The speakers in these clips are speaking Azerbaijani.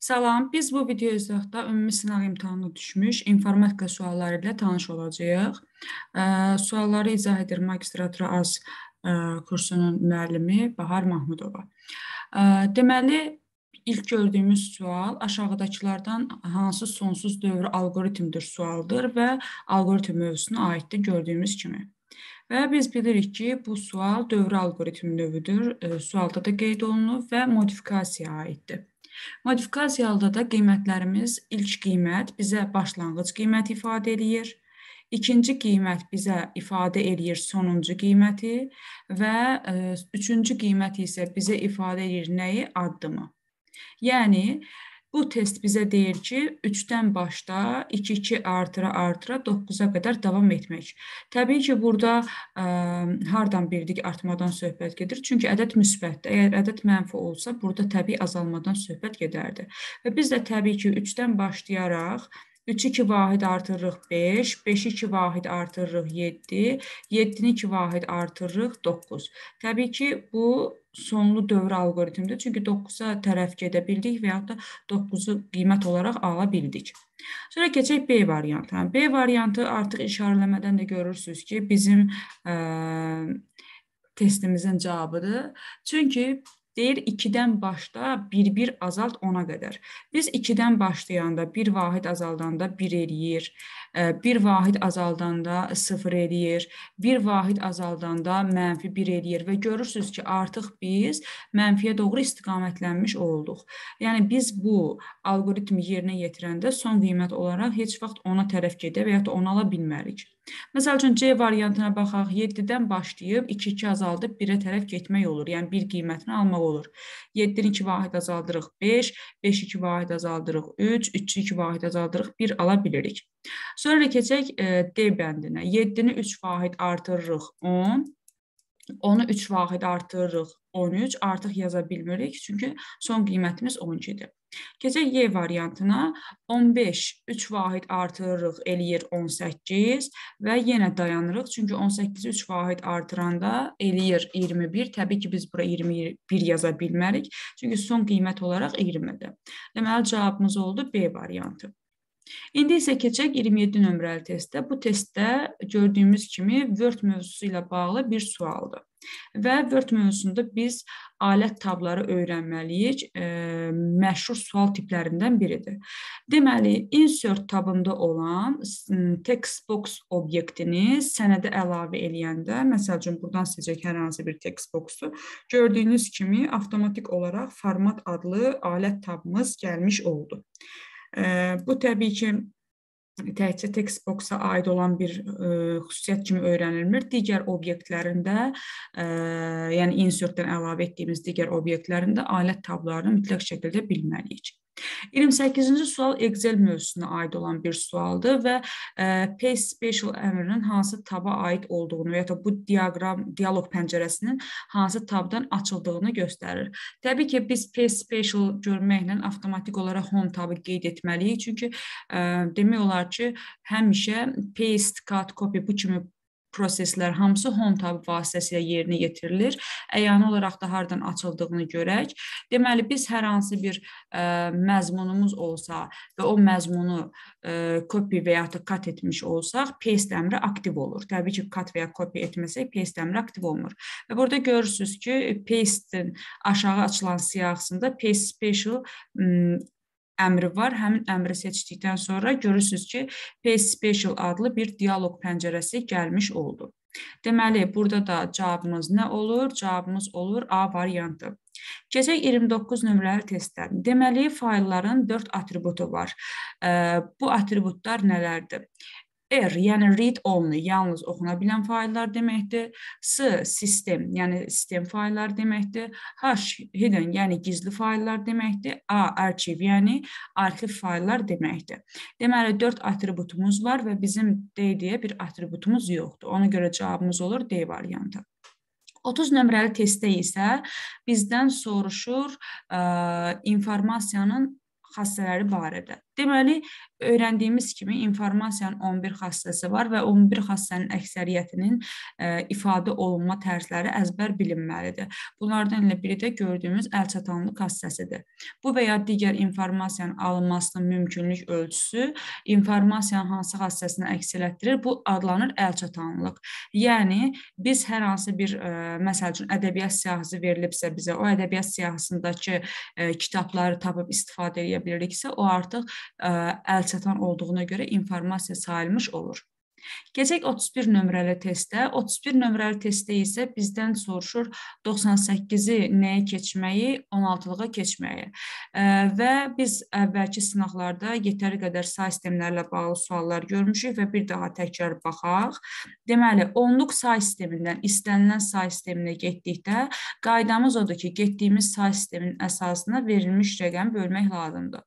Salam, biz bu video izahda ümumi sınaq imtahanına düşmüş informatika sualları ilə tanış olacağıq. Sualları izah edir magistratura az kursunun müəllimi Bahar Mahmudova. Deməli, ilk gördüyümüz sual aşağıdakılardan hansı sonsuz dövr alqoritmdir sualdır və alqoritm mövzusuna aiddir gördüyümüz kimi. Və biz bilirik ki, bu sual dövrü alqoritmi növüdür. E, sualda da qeyd olunub və modifikasiyaya aiddir. Modifikasiyalıda da qiymətlərimiz ilk qiymət bizə başlanğıc qiymət ifadə eləyir. İkinci qiymət bizə ifadə eləyir sonuncu qiyməti və e, üçüncü qiymət isə bizə ifadə eləyir nəyi? Addımı. Yəni Bu test bizə deyir ki, 3-dən başda 2-2 artıra-artıra 9-a qədər davam etmək. Təbii ki, burada ə, hardan bildik artmadan söhbət gedir. Çünki ədəd müsbətdir. Əgər ədəd mənfi olsa, burada təbii azalmadan söhbət gedərdi. Və biz də təbii ki, 3-dən başlayaraq 3-ü 2 vahid artırırıq 5, 5-i 2 vahid artırırıq 7, 7-ni 2 vahid artırırıq 9. Təbii ki, bu sonlu dövrə alqoritmdir. Çünki 9-a tərəf gedə bildik və yaxud da 9-u qiymət olaraq ala bildik. Sonra keçək B variantına. B variantı artıq işarələmədən də görürsüz ki, bizim ə, testimizin cavabıdır. Çünki deyir 2-dən başla, 1-1 azalt 10-a qədər. Biz 2-dən başlayanda, 1 vahid azaldanda 1 eləyir bir vahid azaldanda 0 eləyir, bir vahid azaldanda mənfi 1 eləyir və görürsüz ki, artıq biz mənfiyə doğru istiqamətlənmiş olduq. Yəni biz bu alqoritmi yerinə yetirəndə son qiymət olaraq heç vaxt ona tərəf gedə və ya da onu ala bilmərik. Məsəl üçün C variantına baxaq, 7-dən başlayıb 2-2 azaldıb 1-ə tərəf getmək olur. Yəni 1 qiymətini almaq olur. 7-dən 2 vahid azaldırıq 5, 5-2 vahid azaldırıq 3, 3-2 vahid azaldırıq 1 ala bilirik. Sonra keçək e, D bəndinə. 7-ni 3 vahid artırırıq 10. 10-u 3 vahid artırırıq 13. Artıq yaza bilmirik, çünki son qiymətimiz 12-dir. Keçək Y variantına. 15 3 vahid artırırıq, eləyir 18 və yenə dayanırıq. Çünki 18-i 3 vahid artıranda eləyir 21. Təbii ki, biz bura 21 yaza bilmərik. Çünki son qiymət olaraq 20-dir. Deməli cavabımız oldu B variantı. İndi isə keçək 27 nömrəli testə. Bu testdə gördüyümüz kimi Word mövzusu ilə bağlı bir sualdır. Və Word mövzusunda biz alət tabları öyrənməliyik. E, məşhur sual tiplərindən biridir. Deməli, insert tabında olan text box obyektini sənədə əlavə eləyəndə, məsəl üçün burdan seçək hər hansı bir text boxu, gördüyünüz kimi avtomatik olaraq format adlı alət tabımız gəlmiş oldu. Bu təbii ki, təkcə textboxa aid olan bir ə, e, xüsusiyyət kimi öyrənilmir. Digər obyektlərində, ə, e, yəni insertdən əlavə etdiyimiz digər obyektlərində alət tablarını mütləq şəkildə bilməliyik. 28-ci sual Excel mövzusuna aid olan bir sualdır və e, paste special əmrinin hansı taba aid olduğunu və ya da bu diaqram dialoq pəncərəsinin hansı tabdan açıldığını göstərir. Təbii ki, biz paste special görməklə avtomatik olaraq home tabı qeyd etməliyik, çünki ə, e, demək olar ki, həmişə paste, cut, copy bu kimi proseslər hamısı home tab vasitəsilə yerinə yetirilir. Əyani olaraq da hardan açıldığını görək. Deməli biz hər hansı bir ə, e, məzmunumuz olsa və o məzmunu ə, e, copy və ya da cut etmiş olsaq, paste əmri aktiv olur. Təbii ki, cut və ya copy etməsək paste əmri aktiv olmur. Və burada görürsüz ki, paste-in aşağı açılan siyahısında paste special əmri var. Həmin əmri seçdikdən sonra görürsüz ki, Pay Special adlı bir dialoq pəncərəsi gəlmiş oldu. Deməli, burada da cavabımız nə olur? Cavabımız olur A variantı. Keçək 29 nömrəli testdən. Deməli, faylların 4 atributu var. Bu atributlar nələrdir? R, er, yəni read only, yalnız oxuna bilən fayllar deməkdir. S, sistem, yəni sistem faylları deməkdir. H, hidden, yəni gizli fayllar deməkdir. A, arxiv, yəni arxiv fayllar deməkdir. Deməli 4 atributumuz var və bizim D deyə bir atributumuz yoxdur. Ona görə cavabımız olur D variantı. 30 nömrəli testdə isə bizdən soruşur ə, informasiyanın xassələri barədə. Deməli, öyrəndiyimiz kimi informasiyanın 11 xassəsi var və 11 xassənin əksəriyyətinin e, ifadə olunma tərzləri əzbər bilinməlidir. Bunlardan elə biri də gördüyümüz əlçatanlıq xassəsidir. Bu və ya digər informasiyanın alınmasının mümkünlük ölçüsü informasiyanın hansı xassəsini əks etdirir? Bu adlanır əlçatanlıq. Yəni biz hər hansı bir e, məsəl üçün ədəbiyyat siyahısı verilibsə bizə, o ədəbiyyat siyahısındakı e, kitabları tapıb istifadə edə biliriksə, o artıq əl əlçatan olduğuna görə informasiya sayılmış olur. Keçək 31 nömrəli testə. 31 nömrəli testdə isə bizdən soruşur 98-i nəyə keçməyi, 16-lığa keçməyi. Və biz əvvəlki sınaqlarda yetəri qədər say sistemlərlə bağlı suallar görmüşük və bir daha təkrar baxaq. Deməli, onluq say sistemindən istənilən say sisteminə getdikdə qaydamız odur ki, getdiyimiz say sisteminin əsasına verilmiş rəqəm bölmək lazımdır.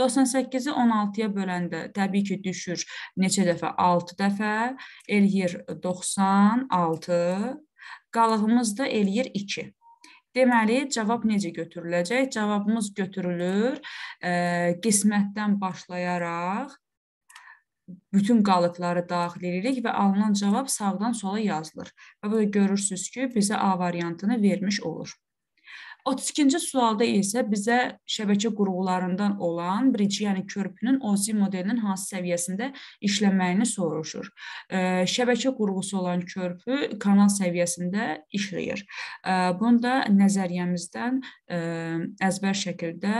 98-i 16-ya böləndə təbii ki, düşür neçə dəfə? 6 dəfə dəfə eləyir 96, qalığımızda eləyir 2. Deməli, cavab necə götürüləcək? Cavabımız götürülür ə, e, qismətdən başlayaraq bütün qalıqları daxil edirik və alınan cavab sağdan sola yazılır. Və burada görürsüz ki, bizə A variantını vermiş olur. 32-ci sualda isə bizə şəbəkə qurğularından olan birinci, yəni körpünün OSI modelinin hansı səviyyəsində işlənməyini soruşur. Şəbəkə qurğusu olan körpü kanal səviyyəsində işləyir. Bunu da nəzəriyyəmizdən əzbər şəkildə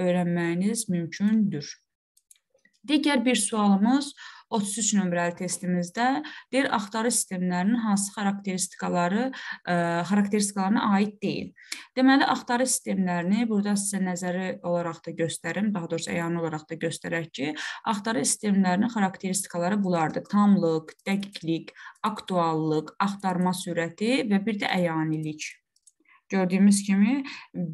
öyrənməyiniz mümkündür. Digər bir sualımız 33 nömrəli testimizdə deyir axtarış sistemlərinin hansı xarakteristikaları ə, e, xarakteristikalarına aid deyil. Deməli axtarış sistemlərini burada sizə nəzəri olaraq da göstərim, daha doğrusu əyanı olaraq da göstərək ki, axtarış sistemlərinin xarakteristikaları bunlardır: tamlıq, dəqiqlik, aktuallıq, axtarma sürəti və bir də əyanilik gördüyümüz kimi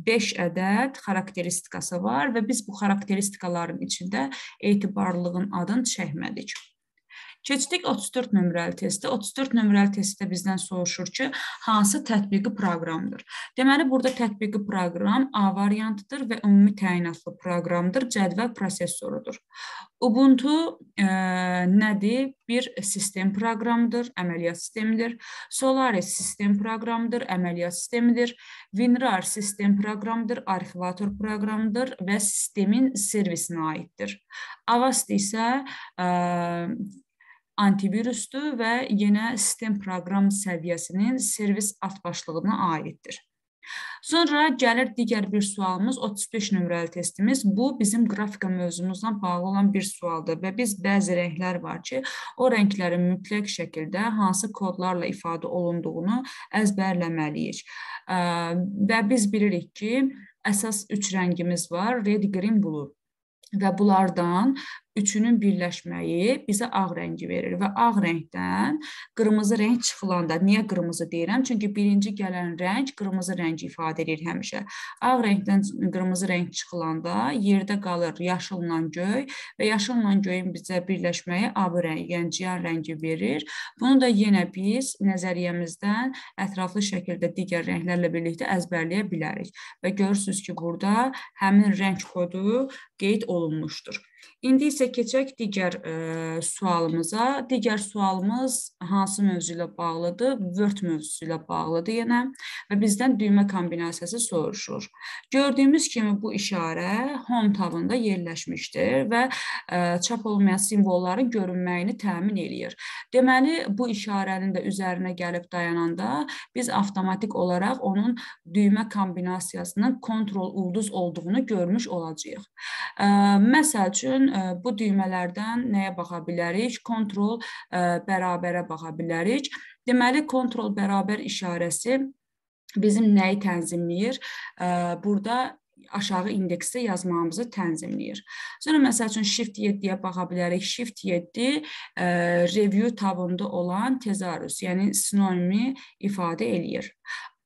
5 ədəd xarakteristikası var və biz bu xarakteristikaların içində etibarlılığın adını çəkmədik. Keçdik 34 nömrəli testə. 34 nömrəli testdə bizdən soruşur ki, hansı tətbiqi proqramdır? Deməli, burada tətbiqi proqram A variantıdır və ümumi təyinatlı proqramdır, cədvəl prosessorudur. Ubuntu e, nədir? Bir sistem proqramıdır, əməliyyat sistemidir. Solaris sistem proqramıdır, əməliyyat sistemidir. WinRAR sistem proqramıdır, arxivator proqramıdır və sistemin servisinə aiddir. Avast isə e, antivirüsdür və yenə sistem proqram səviyyəsinin servis alt başlığına aiddir. Sonra gəlir digər bir sualımız 35 nömrəli testimiz. Bu bizim qrafika mövzumuzla bağlı olan bir sualdır və biz bəzi rənglər var ki, o rənglərin mütləq şəkildə hansı kodlarla ifadə olunduğunu əzbərləməliyik. Və biz bilirik ki, əsas 3 rəngimiz var: red, green, blue və bunlardan üçünün birləşməyi bizə ağ rəngi verir və ağ rəngdən qırmızı rəng çıxılanda niyə qırmızı deyirəm? Çünki birinci gələn rəng qırmızı rəngi ifadə edir həmişə. Ağ rəngdən qırmızı rəng çıxılanda yerdə qalır yaşılla göy və yaşılla göyün bizə birləşməyi ab rəngi, yəni ciyər rəngi verir. Bunu da yenə biz nəzəriyyəmizdən ətraflı şəkildə digər rənglərlə birlikdə əzbərləyə bilərik və görürsüz ki, burada həmin rəng kodu qeyd olunmuşdur. İndi isə keçək digər ə, e, sualımıza. Digər sualımız hansı mövzu ilə bağlıdır? Word mövzusu ilə bağlıdır yenə və bizdən düymə kombinasiyası soruşur. Gördüyümüz kimi bu işarə home tabında yerləşmişdir və ə, e, çap olmayan simvolların görünməyini təmin eləyir. Deməli, bu işarənin də üzərinə gəlib dayananda biz avtomatik olaraq onun düymə kombinasiyasının kontrol ulduz olduğunu görmüş olacağıq. Ə, e, məsəl üçün bu düymələrdən nəyə baxa bilərik? Kontrol bərabərə baxa bilərik. Deməli kontrol bərabər işarəsi bizim nəyi tənzimləyir? Burada aşağı indeksdə yazmağımızı tənzimləyir. Sonra məsəl üçün shift 7-yə baxa bilərik. Shift 7 e, review tabında olan tezarüs, yəni sinonimi ifadə eləyir.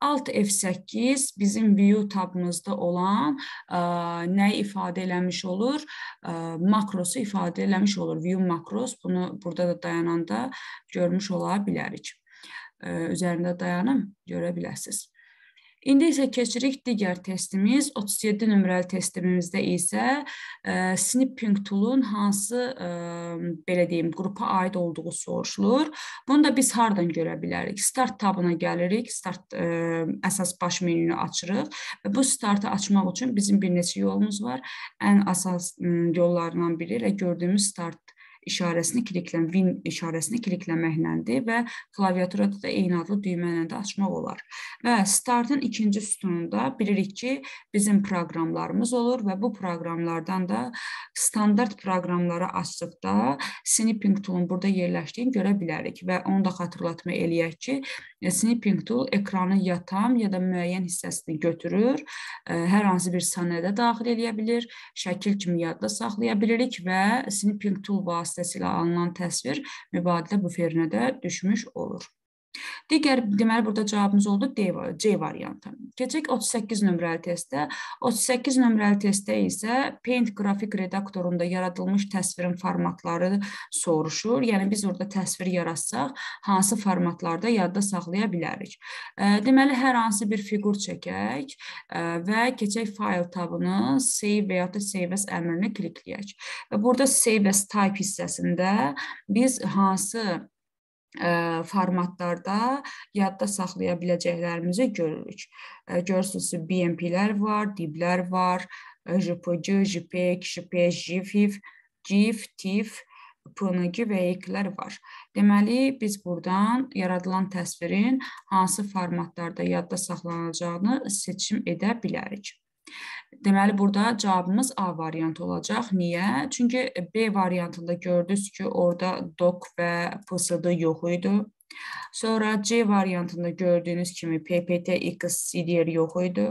Alt F8 bizim view tabımızda olan e, nəyi ifadə eləmiş olur? E, makrosu ifadə eləmiş olur. View makros bunu burada da dayananda görmüş ola bilərik. E, üzərində dayanım görə bilərsiniz. İndi isə keçirik digər testimiz. 37 nömrəli testimizdə isə ə, e, snip punktulun hansı ə, e, belə deyim, qrupa aid olduğu soruşulur. Bunu da biz hardan görə bilərik? Start tabına gəlirik, start ə, e, əsas baş menünü açırıq və bu startı açmaq üçün bizim bir neçə yolumuz var. Ən əsas ə, yollarından biri elə gördüyümüz start işarəsini kliklən Win işarəsini klikləməklədir və klaviaturada da eyni adlı düymə ilə də açmaq olar. Və startın ikinci sütununda bilirik ki, bizim proqramlarımız olur və bu proqramlardan da standart proqramları açdıqda snipping toolun burada yerləşdiyini görə bilərik və onu da xatırlatma eləyək ki, e, snipping tool ekranın yatam ya da müəyyən hissəsini götürür, e, hər hansı bir sənədə daxil eləyə bilir, şəkil kimi yadda saxlaya bilirik və snipping tool vasitəsilə vasitəsilə alınan təsvir mübadilə buferinə də düşmüş olur. Digər deməli burada cavabımız oldu D, C variantı. Keçək 38 nömrəli testə. 38 nömrəli testdə isə Paint qrafik redaktorunda yaradılmış təsvirin formatları soruşur. Yəni biz orada təsvir yaratsaq, hansı formatlarda yadda saxlaya bilərik. Deməli hər hansı bir fiqur çəkək və keçək fayl tabını save və ya da save as əmrini klikləyək. Və burada save as type hissəsində biz hansı formatlarda yadda saxlaya biləcəklərimizi görürük. Görürsünüz ki, BMP-lər var, DIB-lər var, JPG, JPEG, JPEG, JFIF, GIF, TIF, PNG və EK-lər var. Deməli, biz buradan yaradılan təsvirin hansı formatlarda yadda saxlanacağını seçim edə bilərik. Deməli burada cavabımız A variantı olacaq. Niyə? Çünki B variantında gördünüz ki, orada dok və PSD yox idi. Sonra C variantında gördüyünüz kimi PPT-X CDR yox idi.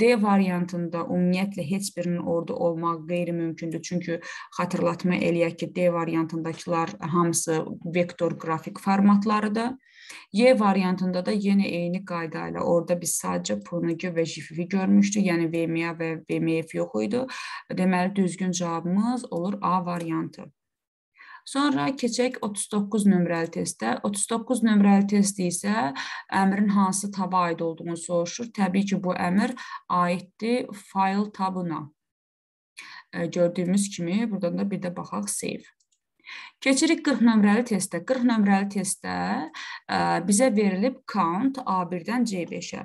D variantında ümumiyyətlə heç birinin orada olmaq qeyri-mümkündür. Çünki xatırlatma eləyək ki, D variantındakılar hamısı vektor qrafik formatlarıdır. Y variantında da yenə eyni qayda ilə orada biz sadəcə PNG və JFF görmüşdük, yəni VMA və VMF yox idi. Deməli düzgün cavabımız olur A variantı. Sonra keçək 39 nömrəli testə. 39 nömrəli test isə əmrin hansı taba aid olduğunu soruşur. Təbii ki, bu əmr aiddir fayl tabına. E, gördüyümüz kimi, buradan da bir də baxaq save. Keçirik 40 nömrəli testə. 40 nömrəli testdə e, bizə verilib count A1-dən C5-ə.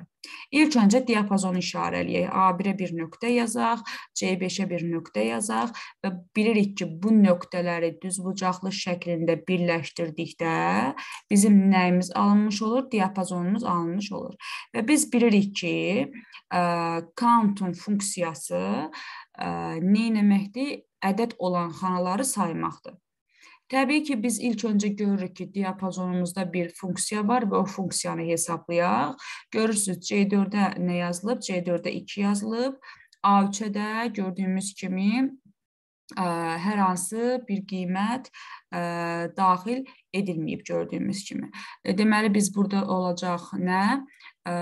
İlk öncə diapazonu işarə eləyək. A1-ə bir nöqtə yazaq, C5-ə bir nöqtə yazaq və bilirik ki, bu nöqtələri düzbucaqlı şəklində birləşdirdikdə bizim nəyimiz alınmış olur, diapazonumuz alınmış olur. Və biz bilirik ki, e, countun funksiyası e, nə etməkdir? Ədəd olan xanaları saymaqdır. Təbii ki, biz ilk öncə görürük ki, diapazonumuzda bir funksiya var və o funksiyanı hesablayaq. Görürsüz C4-də nə yazılıb? C4-də 2 yazılıb. A3-də gördüyümüz kimi ə, hər hansı bir qiymət ə, daxil edilməyib gördüyümüz kimi. E, deməli biz burada olacaq nə? Ə,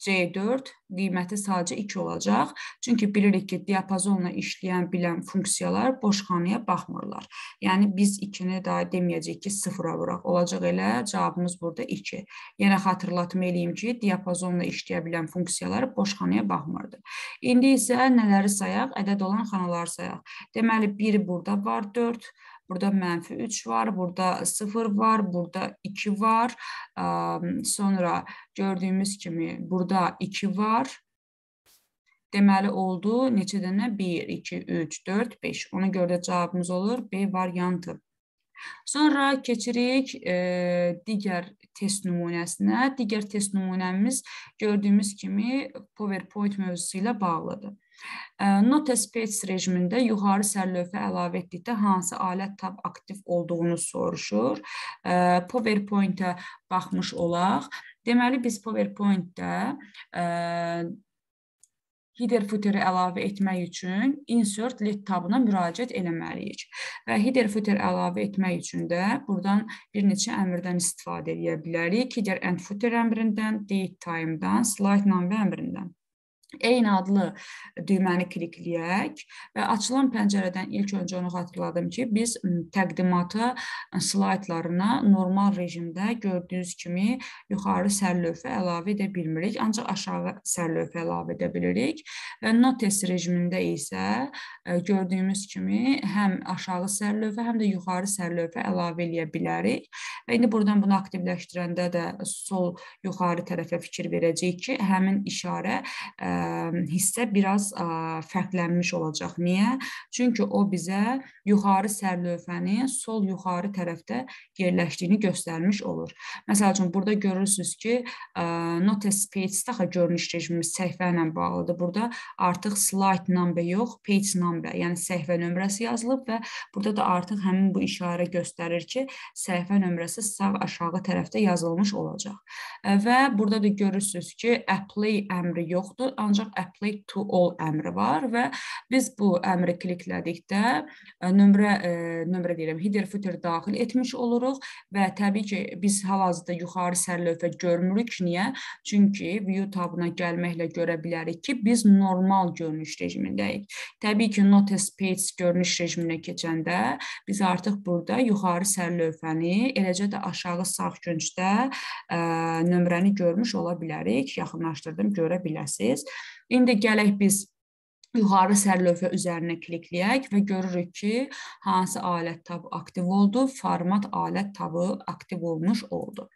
C4 qiyməti sadəcə 2 olacaq. Çünki bilirik ki, diapazonla işləyən bilən funksiyalar boş xanaya baxmırlar. Yəni biz 2-ni daha deməyəcəyik ki, 0-a vuraq. Olacaq elə cavabımız burada 2. Yenə xatırlatma eləyim ki, diapazonla işləyə bilən funksiyalar boş xanaya baxmırdı. İndi isə nələri sayaq? Ədəd olan xanaları sayaq. Deməli 1 burada var, 4 Burada mənfi 3 var, burada 0 var, burada 2 var. Sonra gördüyümüz kimi burada 2 var. Deməli oldu neçə dənə? 1, 2, 3, 4, 5. Ona görə də cavabımız olur B variantı. Sonra keçirik e, digər test nümunəsinə. Digər test nümunəmiz gördüyümüz kimi PowerPoint mövzusu ilə bağlıdır. Nota space rejimində yuxarı sərlövhə əlavə etdikdə hansı alət tab aktiv olduğunu soruşur. PowerPoint-ə baxmış olaq. Deməli biz PowerPoint-də e, header footer əlavə etmək üçün insert list tabına müraciət eləməliyik. Və header footer əlavə etmək üçün də buradan bir neçə əmrdən istifadə edə bilərik. Header and footer əmrindən, date time-dan, slide number əmrindən. Eyni adlı düyməni klikləyək və açılan pəncərədən ilk öncə onu xatırladım ki, biz təqdimatı slaytlarına normal rejimdə gördüyünüz kimi yuxarı sərlövhə əlavə edə bilmirik, ancaq aşağı sərlövhə əlavə edə bilirik. Və notes rejimində isə gördüyümüz kimi həm aşağı sərlövhə, həm də yuxarı sərlövhə əlavə edə bilərik. Və indi buradan bunu aktivləşdirəndə də sol yuxarı tərəfə fikir verəcəyik ki, həmin işarə ə, hissə biraz ə, fərqlənmiş olacaq. Niyə? Çünki o bizə yuxarı sərlövhənin sol yuxarı tərəfdə yerləşdiyini göstərmiş olur. Məsəl üçün burada görürsüz ki, ə, notice page-də xə görünüş rejimimiz səhvə ilə bağlıdır. Burada artıq slide number yox, page number, yəni səhvə nömrəsi yazılıb və burada da artıq həmin bu işarə göstərir ki, səhvə nömrəsi sağ aşağı tərəfdə yazılmış olacaq. Və burada da görürsüz ki, apply əmri yoxdur, ancaq apply to all əmri var və biz bu əmri kliklədikdə e, nömrə e, nömrə deyirəm, header footer daxil etmiş oluruq və təbii ki, biz hal-hazırda yuxarı sər lövhə görmürük. Niyə? Çünki view tabına gəlməklə görə bilərik ki, biz normal görünüş rejimindəyik. Təbii ki, notice page görünüş rejiminə keçəndə biz artıq burada yuxarı sər lövhəni, eləcə də aşağı sağ küncdə ə, e, nömrəni görmüş ola bilərik. Yaxınlaşdırdım, görə biləsiniz. İndi gələk biz yuxarı sərlövhə üzərinə klikləyək və görürük ki, hansı alət tabı aktiv oldu, format alət tabı aktiv olmuş oldu.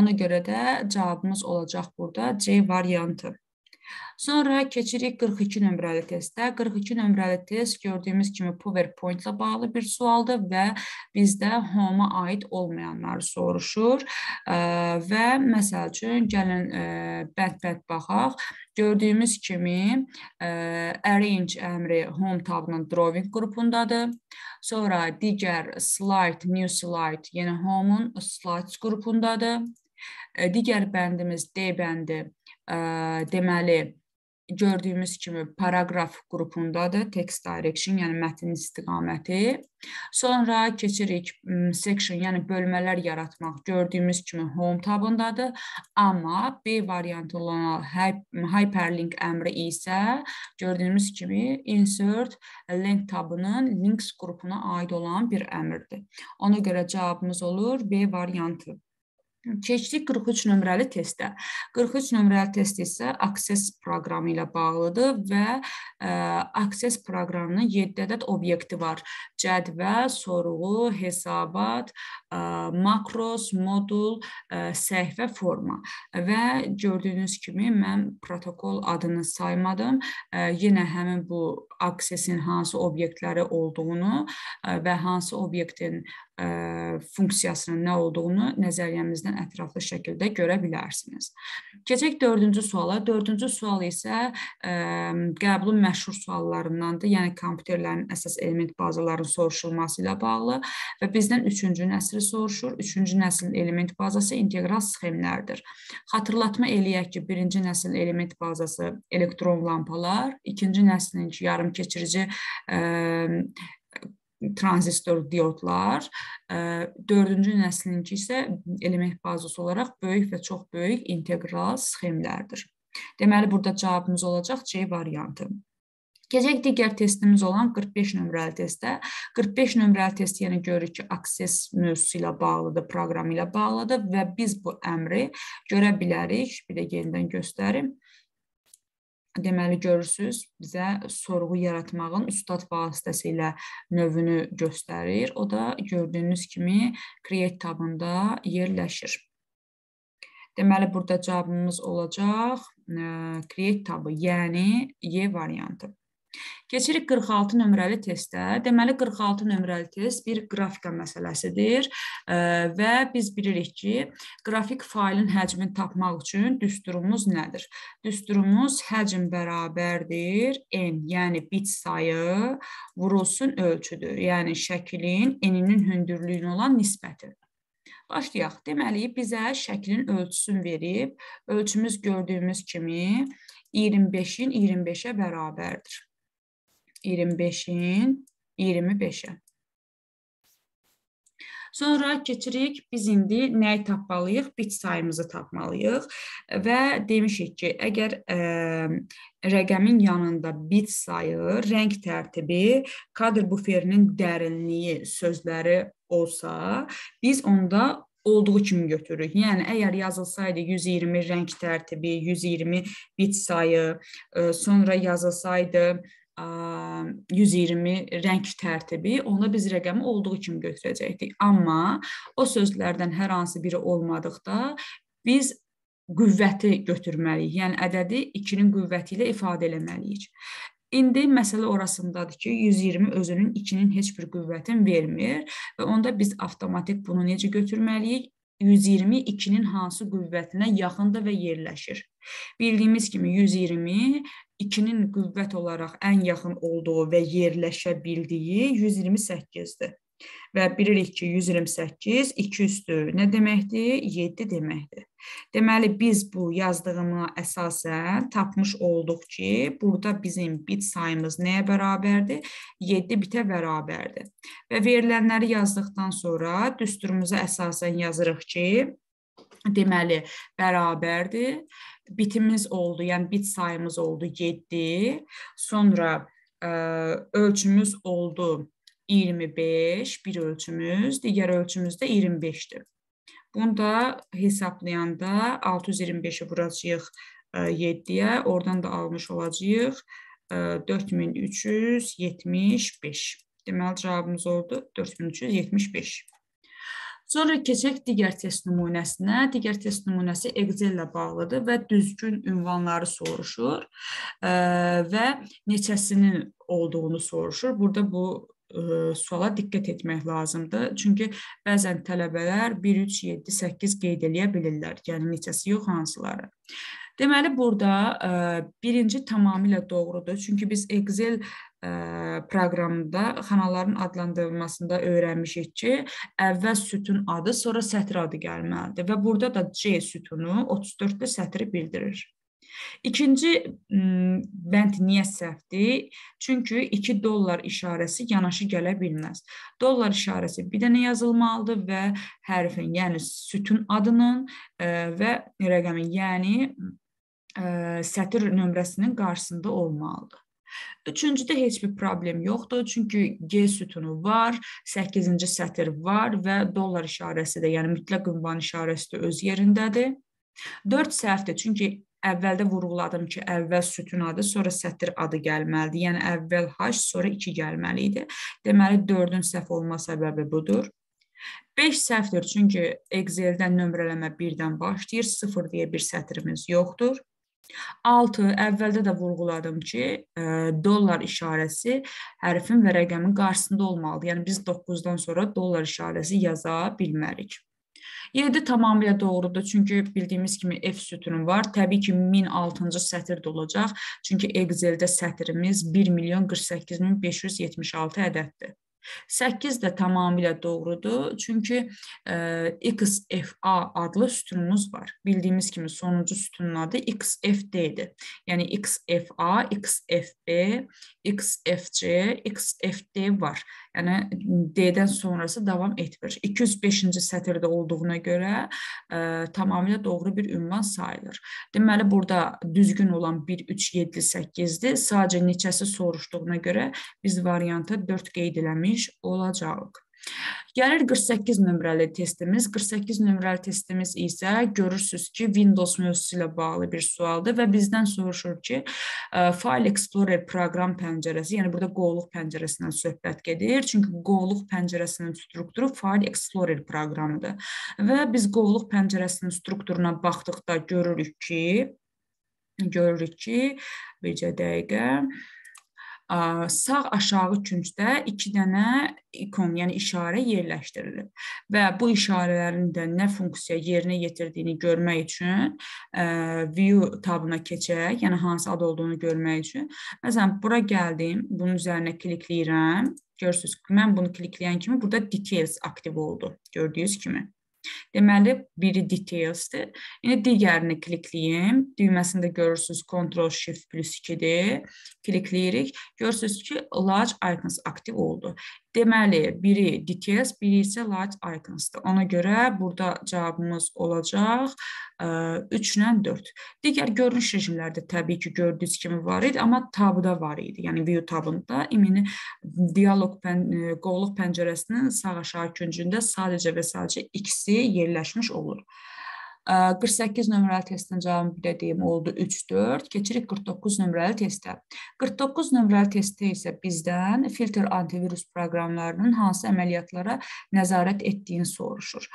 Ona görə də cavabımız olacaq burada C variantı. Sonra keçirik 42 nömrəli testə. 42 nömrəli test gördüyümüz kimi PowerPoint-la bağlı bir sualdır və bizdə home-a aid olmayanları soruşur və məsəl üçün gəlin bənd-bənd baxaq. Gördüyümüz kimi arrange əmri home tabının drawing qrupundadır. Sonra digər slide, new slide, yəni home-un slides qrupundadır. Digər bəndimiz D bəndi deməli gördüyümüz kimi paraqraf qrupundadır text direction, yəni mətnin istiqaməti. Sonra keçirik section, yəni bölmələr yaratmaq. Gördüyümüz kimi home tabındadır, amma B variantı olan hyperlink əmri isə gördüyümüz kimi insert link tabının links qrupuna aid olan bir əmrdir. Ona görə cavabımız olur B variantı. Keçdik 43 nömrəli testə. 43 nömrəli test isə Access proqramı ilə bağlıdır və ə, e, Access proqramının 7 ədəd obyekti var. Cədvəl, sorğu, hesabat, E, makros, modul, e, səhifə, forma. Və gördüyünüz kimi mən protokol adını saymadım. E, yenə həmin bu aksesin hansı obyektləri olduğunu və hansı obyektin funksiyasının nə olduğunu nəzəriyyəmizdən ətraflı şəkildə görə bilərsiniz. Keçək dördüncü suala. Dördüncü sual isə qəbulun məşhur suallarındandır, yəni kompüterlərin əsas element bazalarının soruşulması ilə bağlı və bizdən üçüncü nəsil nəsli soruşur. Üçüncü nəsil element bazası integral sxemlərdir. Xatırlatma eləyək ki, birinci nəsil element bazası elektron lampalar, ikinci nəslin yarım keçirici ə, tranzistor diodlar, dördüncü nəslinki isə element bazası olaraq böyük və çox böyük integral sxemlərdir. Deməli, burada cavabımız olacaq C variantı. Keçək digər testimiz olan 45 nömrəli testə. 45 nömrəli test yenə yəni görürük ki, access mövzusu ilə bağlıdır, proqram ilə bağlıdır və biz bu əmri görə bilərik. Bir də yenidən göstərim. Deməli görürsüz, bizə sorğu yaratmağın ustad vasitəsilə növünü göstərir. O da gördüyünüz kimi create tabında yerləşir. Deməli burada cavabımız olacaq create tabı, yəni Y variantı. Keçirik 46 nömrəli testə. Deməli 46 nömrəli test bir qrafika məsələsidir və biz bilirik ki, qrafik faylın həcmini tapmaq üçün düsturumuz nədir? Düsturumuz həcm bərabərdir n, yəni bit sayı vurulsun ölçüdür. Yəni şəklin n-nin hündürlüyünə olan nisbəti. Başlayaq. Deməli, bizə şəklin ölçüsünü verib, ölçümüz gördüyümüz kimi 25-in 25-ə bərabərdir. 25-in 25-ə. Sonra keçirik, biz indi nəyi tapmalıyıq? Bit sayımızı tapmalıyıq və demişik ki, əgər ə, e, rəqəmin yanında bit sayı, rəng tərtibi, kadr buferinin dərinliyi sözləri olsa, biz onda olduğu kimi götürürük. Yəni əgər yazılsaydı 120 rəng tərtibi, 120 bit sayı, e, sonra yazılsaydı 120 rəng tərtibi, ona biz rəqəmi olduğu kimi götürəcəkdik. Amma o sözlərdən hər hansı biri olmadıqda biz qüvvəti götürməliyik. Yəni ədədi 2-nin qüvvəti ilə ifadə eləməliyik. İndi məsələ orasındadır ki, 120 özünün 2-nin heç bir qüvvətini vermir və onda biz avtomatik bunu necə götürməliyik? 122-nin hansı qüvvətinə yaxındır və yerləşir? Bildiyimiz kimi 120 2-nin qüvvət olaraq ən yaxın olduğu və yerləşə bildiyi 128-dir. Və bilirik ki, 128 2 üstü nə deməkdir? 7 deməkdir. Deməli biz bu yazdığımı əsasən tapmış olduq ki, burada bizim bit sayımız nəyə bərabərdir? 7 bitə bərabərdir. Və verilənləri yazdıqdan sonra düsturumuza əsasən yazırıq ki, deməli bərabərdir. Bitimiz oldu, yəni bit sayımız oldu 7. Sonra ə, ölçümüz oldu 25 bir ölçümüz, digər ölçümüz də 25-dir. Bunu da hesablayanda 625-i vuracağıq 7-yə, e, oradan da almış olacağıq 4375. E, Deməli cavabımız oldu 4375. Sonra keçək digər test nümunəsinə. Digər test nümunəsi Excel ilə bağlıdır və düzgün ünvanları soruşur e, və neçəsinin olduğunu soruşur. Burada bu ə, e, suala diqqət etmək lazımdır. Çünki bəzən tələbələr 1 3 7 8 qeyd eləyə bilirlər. Yəni neçəsi yox, hansıları. Deməli burada ə, e, birinci tamamilə doğrudur. Çünki biz Excel ə, e, proqramında xanaların adlandırılmasında öyrənmişik ki, əvvəl sütun adı, sonra sətr adı gəlməlidir və burada da C sütunu 34-də sətri bildirir. İkinci bənd niyə səhvdir? Çünki 2 dollar işarəsi yanaşı gələ bilməz. Dollar işarəsi bir dənə yazılmalıdır və hərfin, yəni sütun adının və rəqəmin, yəni sətir nömrəsinin qarşısında olmalıdır. Üçüncüdə heç bir problem yoxdur, çünki G sütunu var, 8-ci sətir var və dollar işarəsi də, yəni mütləq ünvan işarəsi də öz yerindədir. 4 səhvdir, çünki əvvəldə vurğuladım ki, əvvəl sütun adı, sonra sətir adı gəlməlidir. Yəni əvvəl H, sonra 2 gəlməli idi. Deməli 4-ün səhv olma səbəbi budur. 5 səhvdir, çünki Excel-dən nömrələmə 1-dən başlayır, 0 deyə bir sətrimiz yoxdur. 6 əvvəldə də vurğuladım ki, e, dollar işarəsi hərfin və rəqəmin qarşısında olmalıdır. Yəni biz 9-dan sonra dollar işarəsi yaza bilmərik. 7 tamamilə doğrudur. Çünki bildiyimiz kimi F sütunun var. Təbii ki 1006-cı sətir də olacaq. Çünki Excel-də sətrimiz 1 milyon 48 min 576 ədəddir. 8 də tamamilə doğrudur. Çünki e, XFA adlı sütunumuz var. Bildiyimiz kimi sonuncu sütunun adı XFD-dir. Yəni XFA, XFB, XFC, XFD var yəni D-dən sonrası davam etmir. 205-ci sətirdə olduğuna görə ə, e, tamamilə doğru bir ünvan sayılır. Deməli burada düzgün olan 1 3 7 8-dir. Sadəcə neçəsi soruşduğuna görə biz variantı 4 qeyd eləmiş olacağıq. Yəni Gəlir 48 nömrəli testimiz. 48 nömrəli testimiz isə görürsüz ki, Windows mövzusu ilə bağlı bir sualdır və bizdən soruşur ki, File Explorer proqram pəncərəsi, yəni burada qovluq pəncərəsindən söhbət gedir. Çünki qovluq pəncərəsinin strukturu File Explorer proqramıdır. Və biz qovluq pəncərəsinin strukturuna baxdıqda görürük ki, görürük ki, bircə dəqiqə, sağ aşağı küncdə 2 dənə ikon, yəni işarə yerləşdirilib. Və bu işarələrin də nə funksiya yerinə yetirdiyini görmək üçün view tabına keçək, yəni hansı ad olduğunu görmək üçün. Məsələn, bura gəldim, bunun üzərinə klikləyirəm. Görürsüz, mən bunu klikləyən kimi burada details aktiv oldu, gördüyünüz kimi. Deməli, biri detailsdir. İndi yəni, digərini klikləyim. Düyməsində görürsüz Ctrl Shift + 2-dir. Klikləyirik. Görürsüz ki, large icons aktiv oldu. Deməli, biri details, biri isə light iconsdır. Ona görə burada cavabımız olacaq 3 ilə 4. Digər görünüş rejimləri də təbii ki, gördüyünüz kimi var idi, amma tabda var idi. Yəni view tabında imini dialoq pən e, qovluq pəncərəsinin sağ aşağı küncündə sadəcə və sadəcə ikisi yerləşmiş olur. 48 nömrəli testin cavabı dediyim oldu 3-4. Keçirik 49 nömrəli testə. 49 nömrəli testdə isə bizdən filtr antivirus proqramlarının hansı əməliyyatlara nəzarət etdiyini soruşur.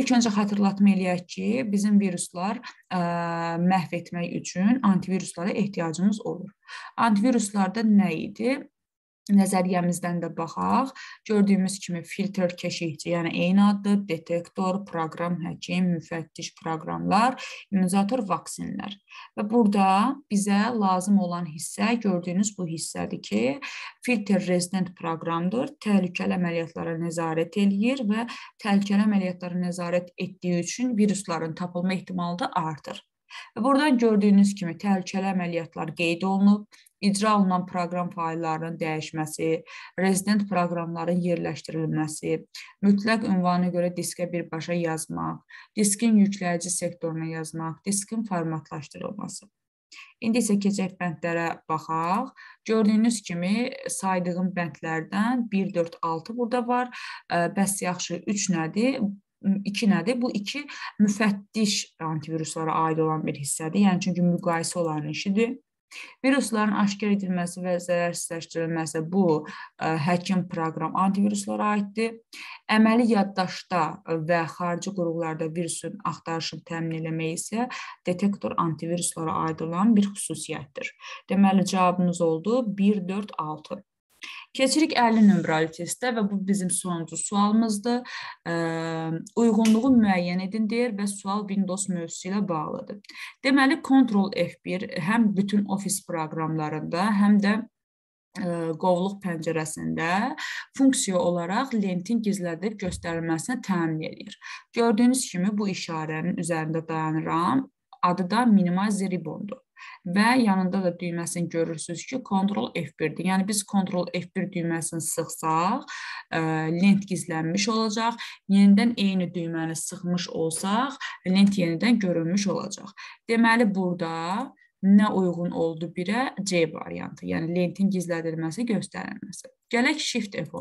İlk öncə xatırlatma eləyək ki, bizim viruslar məhv etmək üçün antiviruslara ehtiyacımız olur. Antiviruslarda nə idi? nəzəriyyəmizdən də baxaq. Gördüyümüz kimi filtr keşikçi, yəni eyni addır, detektor, proqram həkim, müfəttiş proqramlar, immunizator vaksinlər. Və burada bizə lazım olan hissə gördüyünüz bu hissədir ki, filtr rezident proqramdır, təhlükəli əməliyyatlara nəzarət eləyir və təhlükəli əməliyyatlara nəzarət etdiyi üçün virusların tapılma ehtimalı da artır. Burada gördüyünüz kimi təhlükəli əməliyyatlar qeyd olunub icra olunan proqram faillərinin dəyişməsi, rezident proqramların yerləşdirilməsi, mütləq ünvana görə diskə birbaşa yazmaq, diskin yükləyici sektoruna yazmaq, diskin formatlaşdırılması. İndi isə keçək bəndlərə baxaq. Gördüyünüz kimi saydığım bəndlərdən 1 4 6 burada var. Bəs yaxşı 3 nədir? 2 nədir? Bu 2 müfəttiş antiviruslara aid olan bir hissədir. Yəni çünki müqayisə onların işidir. Virusların aşkar edilməsi və zərərsizləşdirilməsi bu ə, həkim proqram antiviruslara aiddir. Əməli yaddaşda və xarici qurğularda virusun axtarışını təmin etmək isə detektor antiviruslara aid olan bir xüsusiyyətdir. Deməli cavabınız oldu 1 4 6. Keçirik 50 nömrəli testə və bu bizim sonuncu sualımızdır. Uyğunluğu müəyyən edin deyir və sual Windows mövzusu ilə bağlıdır. Deməli Ctrl F1 həm bütün ofis proqramlarında, həm də qovluq pəncərəsində funksiya olaraq lentin gizlədib göstərilməsini təmin edir. Gördüyünüz kimi bu işarənin üzərində dayanıram. Adı da minimize ribbondur və yanında da düyməsini görürsüz ki, Ctrl F1-dir. Yəni biz Ctrl F1 düyməsini sıxsaq, ə, e, lent gizlənmiş olacaq. Yenidən eyni düyməni sıxmış olsaq, lent yenidən görünmüş olacaq. Deməli burada nə uyğun oldu birə C variantı, yəni lentin gizlədilməsi, göstərilməsi. Gələk shift f-ə.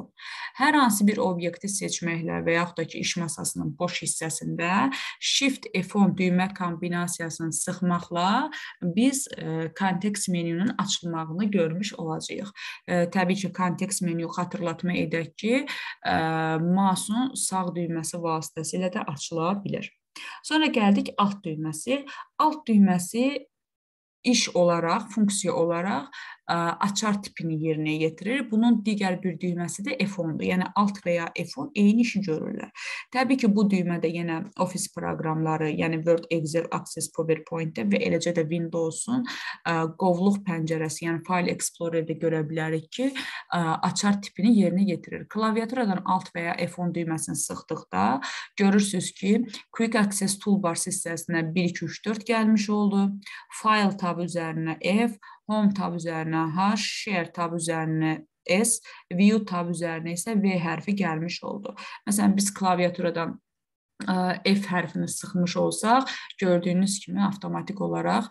Hər hansı bir obyekti seçməklə və yaxud da ki, iş masasının boş hissəsində shift f-ə düymə kombinasiyasını sıxmaqla biz e, kontekst menyunun açılmağını görmüş olacağıq. E, təbii ki, kontekst menyu xatırlatma edək ki, e, mausun sağ düyməsi vasitəsilə də açıla bilər. Sonra gəldik alt düyməsi. Alt düyməsi iş olaraq, funksiya olaraq açar tipini yerinə yetirir. Bunun digər bir düyməsi də F10-dur. Yəni alt və ya F10 eyni işi görürlər. Təbii ki, bu düymədə yenə ofis proqramları, yəni Word, Excel, Access, PowerPoint-də və eləcə də Windows-un qovluq pəncərəsi, yəni File Explorer-də görə bilərik ki, açar tipini yerinə yetirir. Klaviaturadan alt və ya F10 düyməsini sıxdıqda görürsüz ki, Quick Access Toolbar hissəsinə 1 2 3 4 gəlmiş oldu. File tabı üzərinə F, home tab üzərinə H, share tab üzərinə S, view tab üzərinə isə V hərfi gəlmiş oldu. Məsələn, biz klaviaturadan F hərfini sıxmış olsaq, gördüyünüz kimi avtomatik olaraq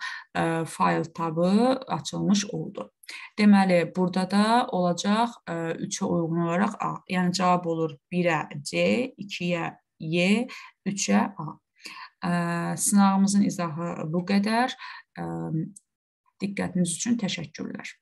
fayl tabı açılmış oldu. Deməli, burada da olacaq 3-ə uyğun olaraq A. Yəni cavab olur 1-ə C, 2-yə Y, 3-ə A. Sınağımızın izahı bu qədər. Diqqətiniz üçün təşəkkürlər.